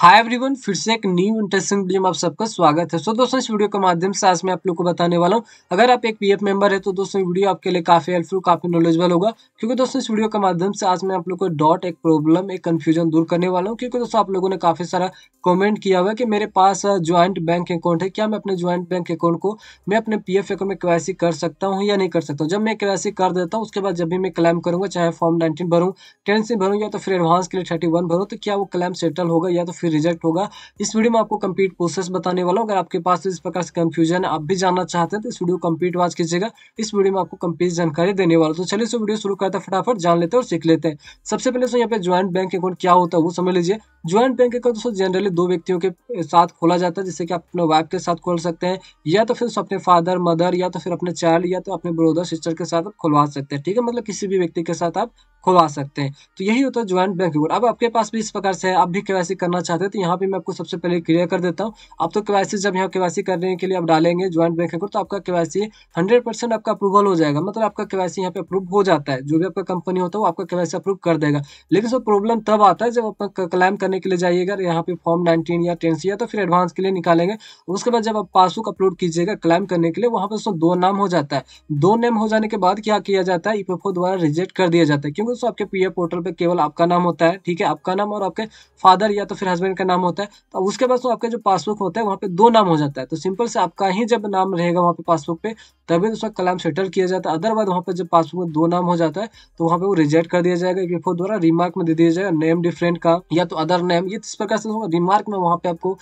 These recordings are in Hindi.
हाय एवरीवन फिर से एक न्यू इंटरेस्टिंग वीडियो में आप सबका स्वागत है सो so, दोस्तों इस वीडियो के माध्यम से आज मैं आप लोग को बताने वाला हूं अगर आप एक पीएफ मेंबर है तो दोस्तों वीडियो आपके लिए काफी हेल्पफुल काफी नॉलेजबल होगा क्योंकि दोस्तों इस वीडियो के माध्यम से आज मैं आप लोग को डॉट एक प्रॉब्लम एक कन्फ्यूजन दूर करने वाला हूँ क्योंकि दोस्तों आप लोगों ने काफी सारा कॉमेंट किया हुआ है कि मेरे पास ज्वाइंट बैंक अकाउंट है क्या मैं अपने ज्वाइंट बैंक अकाउंट को मैं अपने पी अकाउंट में के कर सकता हूँ या नहीं कर सकता जब मैं के कर देता हूँ उसके बाद जब भी मैं क्लेम करूँगा चाहे फॉर्म नाइनटीन भरूँ टेन से भरूँ या तो फिर एडवांस के लिए थर्टी वन तो क्या वो क्लेम सेटल होगा या तो फिर फिर रिजेक्ट होगा इस वीडियो में आपको कंप्लीट प्रोसेस बताने वाला हूँ अगर आपके पास इस प्रकार से कंफ्यूजन आप भी जानना चाहते हैं तो इस वीडियो कंप्लीट वॉच कीजिएगा इस वीडियो में आपको कंप्लीट जानकारी देने वाला तो चलिए वीडियो शुरू करते हैं फटाफट जान लेते हैं और सीख लेते हैं सबसे पहले यहाँ पे ज्वाइंट बैंक अकाउंट क्या होता है वो समझ लीजिए ज्वाइंट बैंक अकाउंट दोस्तों जनरली दो व्यक्तियों के साथ खोला जाता है जिससे कि आप अपने वाइफ के साथ खोल सकते हैं या तो फिर अपने फादर मदर या तो फिर अपने चाइल्ड या तो अपने ब्रोदर सिस्टर के साथ खुलवा सकते हैं ठीक है मतलब किसी भी व्यक्ति के साथ आप खुलवा सकते हैं तो यही होता है ज्वाइंट बैंक अकाउंट अब आपके पास भी इस प्रकार से है आप भी के करना चाहते चाहते हैं तो यहाँ पे मैं आपको सबसे पहले क्लियर कर देता हूँ आप तो केवासी जब यहाँ केवासी करने के लिए आप डालेंगे ज्वाइंट बैंक अकाउंट तो आपका केवासी हंड्रेड परसेंट आपका अप्रूवल हो जाएगा मतलब आपका केवासी यहाँ पे अप्रूव हो जाता है जो भी आपका कंपनी होता है वो आपका केवासी अप्रूव कर देगा लेकिन सर प्रॉब्लम तब आता है जब आप क्लाइम करने के लिए जाइएगा यहाँ पे फॉर्म नाइनटीन या टेन या तो फिर एडवांस के लिए निकालेंगे उसके बाद जब आप पासबुक अपलोड कीजिएगा क्लाइम करने के लिए वहाँ पर उसमें दो नाम हो जाता है दो नेम हो जाने के बाद क्या किया जाता है ईपीएफओ e द्वारा रिजेक्ट कर दिया जाता है क्योंकि दोस्तों आपके पी पोर्टल पर केवल आपका नाम होता है ठीक है आपका नाम और आपके फादर या तो फिर हस्बैंड स्टूडेंट का नाम होता है तो उसके बाद तो आपका जो पासबुक होता है वहाँ पे दो नाम हो जाता है तो सिंपल से आपका ही जब नाम रहेगा वहाँ पे पासबुक पे तभी तो उसका कलाम सेटल किया जाता है अदरवाइज वहाँ पे जब पासबुक में दो नाम हो जाता है तो वहाँ पे वो रिजेक्ट कर दिया जाएगा एक द्वारा रिमार्क में दे दिया जाएगा नेम डिफरेंट का या तो अदर नेम ये इस प्रकार से रिमार्क में वहाँ पे आपको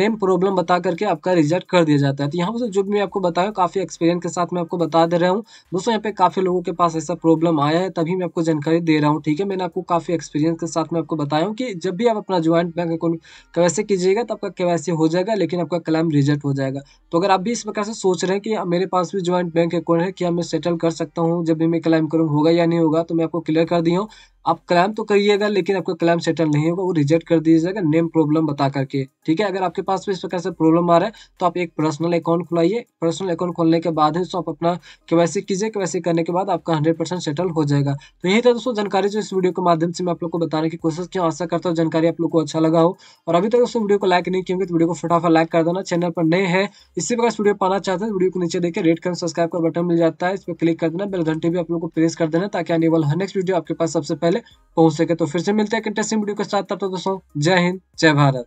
नेम प्रॉब्लम बता करके आपका रिजेक्ट कर दिया जाता है तो यहाँ पर जो मैं आपको बताया काफ़ी एक्सपीरियंस के साथ मैं आपको बता दे रहा हूँ दोस्तों यहाँ पे काफ़ी लोगों के पास ऐसा प्रॉब्लम आया है तभी मैं आपको जानकारी दे रहा हूँ ठीक है मैंने आपको काफ़ी एक्सपीरियंस के साथ मैं आपको बताया हूँ कि जब भी आप अपना ज्वाइंट बैंक बिल्कुल कैसे कीजिएगा तो आपका के हो जाएगा लेकिन आपका क्लाइम रिजेक्ट हो जाएगा तो अगर आप भी इस प्रकार से सोच रहे हैं कि मेरे पास भी ज्वाइंट बैंक अकाउंट है क्या मैं सेटल कर सकता हूँ जब भी मैं क्लाइम करूँ होगा या नहीं होगा तो मैं आपको क्लियर कर दिया हूँ आप क्लाइम तो करिएगा लेकिन आपका क्लाइम सेटल नहीं होगा वो रिजेक्ट कर दीजिएगा नेम प्रॉब्लम बता करके ठीक है अगर आपके पास भी इस प्रकार से प्रॉब्लम आ रहा है तो आप एक पर्सनल अकाउंट खुलाइए पर्सनल अकाउंट खोलने के बाद ही तो आप अपना केवासी कीजिए केवासी करने के बाद आपका हंड्रेड परसेंट सेटल हो जाएगा तो यही था दोस्तों जानकारी जो इस वीडियो के माध्यम से मैं आप लोग को बताने की कोशिश की आशा करता हूँ जानकारी आप लोग को अच्छा लगा हो और अभी तक उस वीडियो को लाइक नहीं क्योंकि तो वीडियो को फटाफट लाइक कर देना चैनल पर नए है इसी प्रकार वीडियो पाना चाहते हैं तो वीडियो को नीचे देखिए रेड कर सब्सक्राइब का बटन मिल जाता है इस पर क्लिक कर देना बेल घंटे भी आप लोग को प्रेस कर देना ताकि आने वाला नेक्स्ट वीडियो आपके पास सबसे पहले पहुंच सके तो फिर से मिलते हैं इंटरेस्टिंग वीडियो के साथ तब तक दोस्तों जय हिंद जय भारत